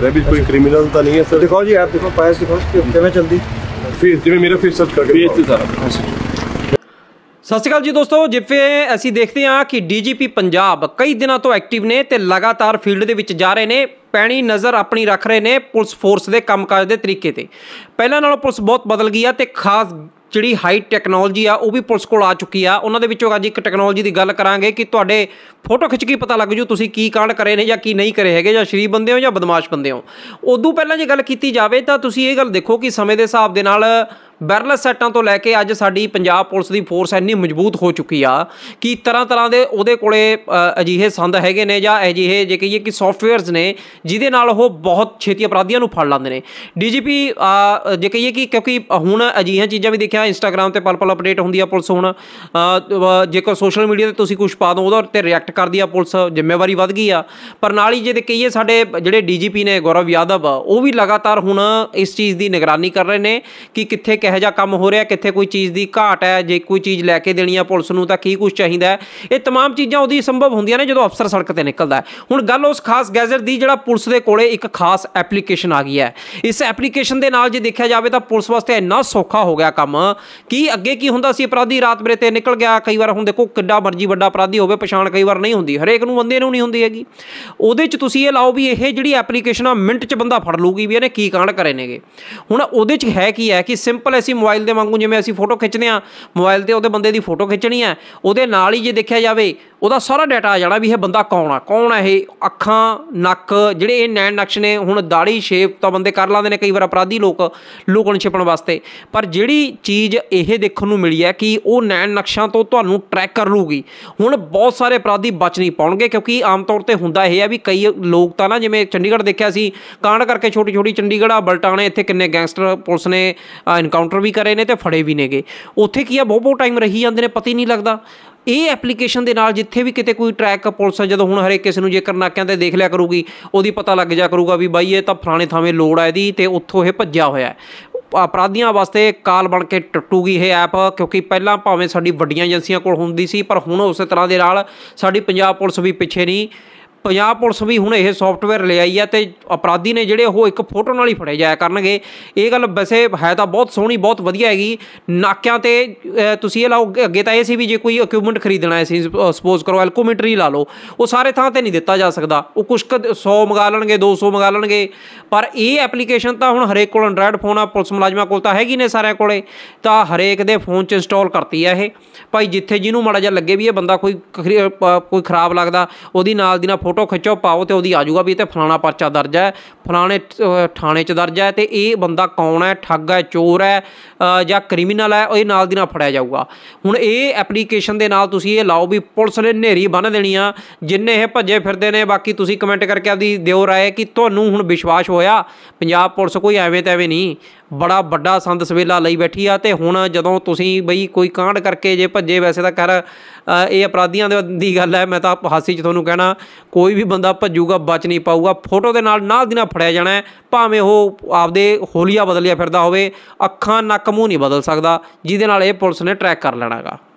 ਕਰਿਆ ਵੀ ਕੋਈ ਕ੍ਰਿਮੀਨਲ ਤਾਂ ਨਹੀਂ ਹੈ ਸਰ ਦਿਖਾਓ ਜੀ ਐਪ ਦੇਖੋ ਪਾਇਸ ਦਿਖਾਓ ਕਿਵੇਂ ਚਲਦੀ ਫਿਰ ਜਿਵੇਂ ਮੇਰਾ ਫਿਰ ਸਰਚ ਕਰਕੇ ਫੇਸ ਤੇ ਸਾਰਾ ਸਤਿ ਸ਼੍ਰੀ ਅਕਾਲ ਜੀ ਦੋਸਤੋ ਜਿਵੇਂ ਅਸੀਂ ਦੇਖਦੇ ਹਾਂ ਕਿ ਡੀਜੀਪੀ ਪੰਜਾਬ ਕਈ ਦਿਨਾਂ ਤੋਂ ਐਕਟਿਵ ਨੇ ਤੇ ਲਗਾਤਾਰ ਫੀਲਡ ਦੇ ਵਿੱਚ ਜਾ ਰਹੇ ਨੇ ਪੈਣੀ ਨਜ਼ਰ ਆਪਣੀ ਰੱਖ ਰਹੇ ਨੇ ਪੁਲਿਸ ਫੋਰਸ ਦੇ ਕੰਮਕਾਜ ਦੇ ਤਰੀਕੇ ਤੇ ਪਹਿਲਾਂ ਨਾਲੋਂ ਪੁਲਿਸ ਬਹੁਤ ਬਦਲ ਗਈ ਆ ਤੇ ਖਾਸ ਜਿਹੜੀ ਹਾਈ ਟੈਕਨੋਲੋਜੀ ਆ ਉਹ ਵੀ ਪੁਲਿਸ ਕੋਲ ਆ ਚੁੱਕੀ ਆ ਉਹਨਾਂ ਦੇ ਵਿੱਚੋਂ ਅੱਜ ਇੱਕ ਟੈਕਨੋਲੋਜੀ ਦੀ ਗੱਲ ਕਰਾਂਗੇ ਕਿ ਤੁਹਾਡੇ ਫੋਟੋ ਖਿੱਚ ਕੇ ਪਤਾ ਲੱਗ ਜੂ ਤੁਸੀਂ ਕੀ ਕਾਂਡ ਕਰੇ ਨੇ ਜਾਂ ਕੀ ਨਹੀਂ ਕਰੇ ਹੈਗੇ ਜਾਂ ਸ਼ਰੀਫ ਬੰਦੇ ਹੋ ਜਾਂ ਬਦਮਾਸ਼ ਬੰਦੇ ਹੋ ਉਦੋਂ ਪਹਿਲਾਂ ਜੇ ਗੱਲ ਕੀਤੀ ਜਾਵੇ ਤਾਂ ਤੁਸੀਂ ਇਹ ਗੱਲ ਦੇਖੋ ਕਿ ਸਮੇਂ ਦੇ ਹਿਸਾਬ ਦੇ ਨਾਲ ਬੈਰਲਸ ਸੈਟਾਂ ਤੋਂ ਲੈ ਕੇ ਅੱਜ ਸਾਡੀ ਪੰਜਾਬ ਪੁਲਿਸ ਦੀ ਫੋਰਸ ਇੰਨੀ ਮਜ਼ਬੂਤ ਹੋ ਚੁੱਕੀ ਆ ਕਿ ਤਰ੍ਹਾਂ ਤਰ੍ਹਾਂ ਦੇ ਉਹਦੇ ਕੋਲੇ ਅਜਿਹੇ ਸੰਦ ਹੈਗੇ ਨੇ ਜਾਂ ਅਜਿਹੇ ਜੇ ਕਹੀਏ ਕਿ ਸੌਫਟਵੇਅਰਸ ਨੇ ਜਿਹਦੇ ਨਾਲ ਉਹ ਬਹੁਤ ਛੇਤੀ ਅਪਰਾਧੀਆਂ ਨੂੰ ਫੜ ਲੈਂਦੇ ਨੇ ਡੀਜੀਪੀ ਜੇ ਕਹੀਏ ਕਿ ਕਿਉਂਕਿ ਹੁਣ ਅਜਿਹੀਆਂ ਚੀਜ਼ਾਂ ਵੀ ਦੇਖਿਆ ਇੰਸਟਾਗ੍ਰam ਤੇ ਪਲ-ਪਲ ਅਪਡੇਟ ਹੁੰਦੀ ਆ ਪੁਲਿਸ ਹੁਣ ਜੇਕਰ ਸੋਸ਼ਲ ਮੀਡੀਆ ਤੇ ਤੁਸੀਂ ਕੁਝ ਪਾ ਦੋ ਉਹਦੇ ਤੇ ਰਿਐਕਟ ਕਰਦੀ ਆ ਪੁਲਿਸ ਜ਼ਿੰਮੇਵਾਰੀ ਵੱਧ ਗਈ ਆ ਪਰ ਨਾਲ ਹੀ ਜੇ ਕਹੀਏ ਸਾਡੇ ਜਿਹੜੇ ਡੀਜੀਪੀ ਨੇ ਗੌਰਵ ਯਾਦਵ ਉਹ ਵੀ ਲਗਾਤਾਰ ਹੁਣ ਇਸ ਚੀਜ਼ ਦੀ ਨਿਗਰਾਨੀ ਕਰ ਰਹੇ ਨੇ ਕਿ ਕਿੱਥੇ ਕਿਹੋ ਜਿਹਾ ਕੰਮ ਹੋ ਰਿਹਾ ਕਿੱਥੇ ਕੋਈ ਚੀਜ਼ ਦੀ ਘਾਟ ਹੈ ਜੇ ਕੋਈ ਚੀਜ਼ ਲੈ ਕੇ ਦੇਣੀ ਆ ਪੁਲਿਸ ਨੂੰ ਤਾਂ ਕੀ ਕੁਝ ਚਾਹੀਦਾ ਹੈ ਇਹ तमाम ਚੀਜ਼ਾਂ ਉਹਦੀ ਸੰਭਵ ਹੁੰਦੀਆਂ ਨੇ ਜਦੋਂ ਅਫਸਰ ਸੜਕ ਤੇ ਨਿਕਲਦਾ ਹੁਣ ਗੱਲ ਉਸ ਖਾਸ ਗੈਜ਼ਟ ਦੀ ਜਿਹੜਾ ਪੁਲਿਸ ਦੇ ਕੋਲੇ ਇੱਕ ਖਾਸ ਐਪਲੀਕੇਸ਼ਨ ਆ ਗਈ ਹੈ ਇਸ ਐਪਲੀਕੇਸ਼ਨ ਦੇ ਨਾਲ ਜੇ ਦੇਖਿਆ ਜਾਵੇ ਤਾਂ ਪੁਲਿਸ ਵਾਸਤੇ ਇੰਨਾ ਸੌਖਾ ਹੋ ਗਿਆ ਕੰਮ ਕਿ ਅੱਗੇ ਕੀ ਹੁੰਦਾ ਸੀ ਅਪਰਾਧੀ ਰਾਤ ਬਰੇ ਤੇ ਨਿਕਲ ਗਿਆ ਕਈ ਵਾਰ ਹੁਣ ਦੇਖੋ ਕਿੱਡਾ ਮਰਜ਼ੀ ਵੱਡਾ ਅਪਰਾਧੀ ਹੋਵੇ ਪਛਾਣ ਕਈ ਵਾਰ ਨਹੀਂ ਹੁੰਦੀ ਹਰੇਕ ਨੂੰ ਬੰਦੇ ਨੂੰ ਨਹੀਂ ਹੁੰਦੀ ਹੈਗੀ ਉਹਦੇ 'ਚ ਤੁਸੀਂ ਇਹ ਲਾਓ ਵੀ ਇਹ ਜਿਹੜੀ ਐਪਲੀਕੇਸ਼ਨ ਆ ਮਿੰਟ 'ਚ ਬੰਦਾ ਫੜ ਲੂਗੀ ਵੀ ਇਹਨੇ ਕੀ ਕਾਂਡ ਕਰੇ ਨੇਗੇ ਹੁਣ ਉਹਦੇ 'ਚ ਹੈ ਕੀ ਹੈ ਕਿ ਸਿੰਪਲ ਅਸੀਂ ਮੋਬਾਈਲ ਦੇ ਵਾਂਗੂ ਜਿਵੇਂ ਅਸੀਂ ਫੋਟੋ ਖਿੱਚਦੇ ਆ ਮੋਬਾਈਲ ਤੇ ਉਹਦੇ ਬੰਦੇ ਦੀ ਫੋਟੋ ਖਿੱਚਣੀ ਆ ਉਹਦੇ ਨਾਲ ਹੀ ਜੇ ਦੇਖਿਆ ਜਾਵੇ ਉਹਦਾ ਸਾਰਾ ਡਾਟਾ ਆ ਜਾਣਾ ਵੀ ਇਹ ਬੰਦਾ ਕੌਣ ਆ ਕੌਣ ਆ ਇਹ ਅੱਖਾਂ ਨੱਕ ਜਿਹੜੇ ਇਹ ਨੈਣ ਨਕਸ਼ ਨੇ ਹੁਣ ਦਾੜੀ ਸ਼ੇਪ ਤਾਂ ਬੰਦੇ ਕਰ ਲਾਉਂਦੇ ਨੇ ਕਈ ਵਾਰ ਅਪਰਾਧੀ ਲੋਕ ਲੁਕਣ ਛਿਪਣ ਵਾਸਤੇ ਪਰ ਜਿਹੜੀ ਚੀਜ਼ ਇਹ ਦੇਖਣ ਨੂੰ ਮਿਲੀ ਹੈ ਕਿ ਉਹ ਨੈਣ ਨਕਸ਼ਾਂ ਤੋਂ ਤੁਹਾਨੂੰ ਟਰੈਕ ਕਰ ਲੂਗੀ ਹੁਣ ਬਹੁਤ ਸਾਰੇ ਅਪਰਾਧੀ ਬਚ ਨਹੀਂ ਪਾਉਣਗੇ ਕਿਉਂਕਿ ਆਮ ਤੌਰ ਤੇ ਹੁੰਦਾ ਇਹ ਹੈ ਵੀ ਕਈ ਲੋਕ ਤਾਂ ਨਾ ਜਿਵੇਂ ਚੰਡੀਗੜ੍ਹ ਦੇਖਿਆ ਸੀ ਕਾਂਡ ਕਰਕੇ ਛੋਟੀ ਛੋਟੀ ਚੰਡੀਗੜ੍ਹ ਆ ਬਲਟਾਣੇ ਇੱਥੇ ਕਿੰਨੇ ਗੈਂਗਸਟਰ ਪੁਲਿਸ ਨੇ ਇਨਕਾਊਂਟਰ ਵੀ ਕਰੇ ਨੇ ਤੇ ਫੜੇ ਵੀ ਨੇਗੇ ਉੱਥੇ ਕੀ ਆ ਬਹੁਤ ਬਹੁਤ ਟਾਈਮ ਰਹੀ ਜਾਂਦੇ ਨੇ ਪਤਾ ਹੀ ਨਹੀਂ ਲੱਗਦਾ ਇਹ ਐਪਲੀਕੇਸ਼ਨ ਦੇ ਨਾਲ ਜਿੱਥੇ ਵੀ ਕਿਤੇ ਕੋਈ ਟਰੈਕ ਪੁਲਿਸ ਜਦੋਂ ਹੁਣ ਹਰੇਕ ਕਿਸੇ ਨੂੰ ਜੇਕਰ ਨਾਕਿਆਂ ਤੇ ਦੇਖ ਲਿਆ ਕਰੂਗੀ ਉਹਦੀ ਪਤਾ ਲੱਗ ਜਾ ਕਰੂਗਾ ਵੀ ਬਾਈ ਇਹ ਤਾਂ ਫਲਾਣੇ ਥਾਵੇਂ ਲੋੜ ਆ ਇਹਦੀ ਤੇ ਉੱਥੋਂ ਇਹ ਭੱਜਿਆ ਹੋਇਆ ਅਪਰਾਧੀਆਂ ਵਾਸਤੇ ਕਾਲ ਬਣ ਕੇ ਟੁੱਟੂਗੀ ਇਹ ਐਪ ਕਿਉਂਕਿ ਪਹਿਲਾਂ ਭਾਵੇਂ ਸਾਡੀ ਵੱਡੀਆਂ ਏਜੰਸੀਆਂ ਕੋਲ ਹੁੰਦੀ ਸੀ ਪਰ ਹੁਣ ਉਸੇ ਤਰ੍ਹਾਂ ਦੇ ਨਾਲ ਸਾਡੀ ਪੰਜਾਬ ਪੁਲਿਸ ਵੀ ਪਿੱਛੇ ਨਹੀਂ ਪੰਜਾਬ ਪੁਲਿਸ ਵੀ ਹੁਣ ਇਹ ਸੌਫਟਵੇਅਰ ਲਿਆਈ ਆ ਤੇ ਅਪਰਾਧੀ ਨੇ ਜਿਹੜੇ ਉਹ ਇੱਕ ਫੋਟੋ ਨਾਲ ਹੀ ਫੜੇ ਜਾਇਆ ਕਰਨਗੇ ਇਹ ਗੱਲ ਵੈਸੇ ਹੈ ਤਾਂ ਬਹੁਤ ਸੋਹਣੀ ਬਹੁਤ ਵਧੀਆ ਹੈਗੀ ਨਾਕਿਆਂ ਤੇ ਤੁਸੀਂ ਇਹ ਲਾਓ ਅੱਗੇ ਤਾਂ ਇਹ ਸੀ ਵੀ ਜੇ ਕੋਈ ਇਕਵਿਪਮੈਂਟ ਖਰੀਦਣਾ ਹੈ ਸੀ ਸਪੋਜ਼ ਕਰੋ ਐਲਕੋਮੀਟਰੀ ਲਾ ਲਓ ਉਹ ਸਾਰੇ ਥਾਂ ਤੇ ਨਹੀਂ ਦਿੱਤਾ ਜਾ ਸਕਦਾ ਉਹ ਕੁਝ 100 ਮੰਗਾ ਲਣਗੇ 200 ਮੰਗਾ ਲਣਗੇ ਪਰ ਇਹ ਐਪਲੀਕੇਸ਼ਨ ਤਾਂ ਹੁਣ ਹਰੇਕ ਕੋਲ ਐਂਡਰਾਇਡ ਫੋਨ ਆ ਪੁਲਿਸ ਮੁਲਾਜ਼ਮਾਂ ਕੋਲ ਤਾਂ ਹੈਗੀ ਨੇ ਸਾਰਿਆਂ ਕੋਲੇ ਤਾਂ ਹਰੇਕ ਦੇ ਫੋਨ 'ਚ ਇੰਸਟਾਲ ਕਰਤੀ ਆ ਇਹ ਭਾਈ ਜਿੱਥੇ ਜਿਹਨੂੰ ਮਾੜਾ ਜਿਹਾ ਲੱਗੇ ਵੀ ਇਹ ਬੰਦਾ ਕੋਈ ਕੋਈ ਖਰਾਬ ਲੱਗਦਾ ਉਹਦੀ ਨਾਲ ਦੀ ਨਾਲ ਫੋਟੋ ਖਿੱਚੋ ਪਾਓ ਤੇ ਉਹਦੀ ਆ ਜਾਊਗਾ ਵੀ ਇਹ ਤੇ ਫਲਾਣਾ ਪਰਚਾ ਦਰਜ ਹੈ ਫਲਾਣੇ ਥਾਣੇ 'ਚ ਦਰਜ ਹੈ ਤੇ ਇਹ ਬੰਦਾ ਕੌਣ ਹੈ ਠੱਗ ਹੈ ਚੋਰ ਹੈ ਜਾਂ ਕ੍ਰਿਮੀਨਲ ਹੈ ਇਹ ਨਾਲ ਦੀ ਨਾਲ ਫੜਿਆ ਜਾਊਗਾ ਹੁਣ ਇਹ ਐਪਲੀਕੇਸ਼ਨ ਦੇ ਨਾਲ ਤੁਸੀਂ ਇਹ ਲਾਓ ਵੀ ਪੁਲਿਸ ਨੇ ਨੇਰੀ ਬੰਨ ਦੇਣੀ ਆ ਜਿੰਨੇ ਇਹ ਭੱਜੇ ਫਿਰਦੇ ਨੇ ਬਾਕੀ ਤੁਸੀਂ ਕਮੈਂਟ ਕਰਕੇ ਆਪਦੀ ਦਿਓ ਰਾਏ ਕਿ ਤੁਹਾਨੂੰ ਹੁਣ ਵਿਸ਼ਵਾਸ ਹੋਇਆ ਪੰਜਾਬ ਪੁਲਿਸ ਕੋਈ ਐਵੇਂ ਐਵੇਂ ਨਹੀਂ ਬੜਾ ਵੱਡਾ ਸੰਦ ਸਵੇਲਾ ਲਈ ਬੈਠੀ ਆ ਤੇ ਹੁਣ ਜਦੋਂ ਤੁਸੀਂ ਬਈ ਕੋਈ ਕਾਂਡ ਕਰਕੇ ਜੇ ਭੱਜੇ ਵੈਸੇ ਤਾਂ ਕਰ ਇਹ ਅਪਰਾਧੀਆਂ ਦੀ ਗੱਲ ਹੈ ਮੈਂ ਤਾਂ ਹਾਸੀ 'ਚ ਤੁਹਾਨੂੰ ਕਹਿਣਾ ਕੋਈ ਵੀ ਬੰਦਾ ਭੱਜੂਗਾ ਬਚ ਨਹੀਂ ਪਾਊਗਾ ਫੋਟੋ ਦੇ ਨਾਲ ਨਾਲ ਦਿਨਾ ਫੜਿਆ ਜਾਣਾ ਭਾਵੇਂ ਉਹ ਆਪਦੇ ਹੋਲੀਆ ਬਦਲਿਆ ਫਿਰਦਾ ਹੋਵੇ ਅੱਖਾਂ ਨੱਕ ਮੂੰਹ ਨਹੀਂ ਬਦਲ ਸਕਦਾ ਜਿਹਦੇ ਨਾਲ ਇਹ ਪੁਲਿਸ ਨੇ ਟਰੈਕ ਕਰ ਲੈਣਾਗਾ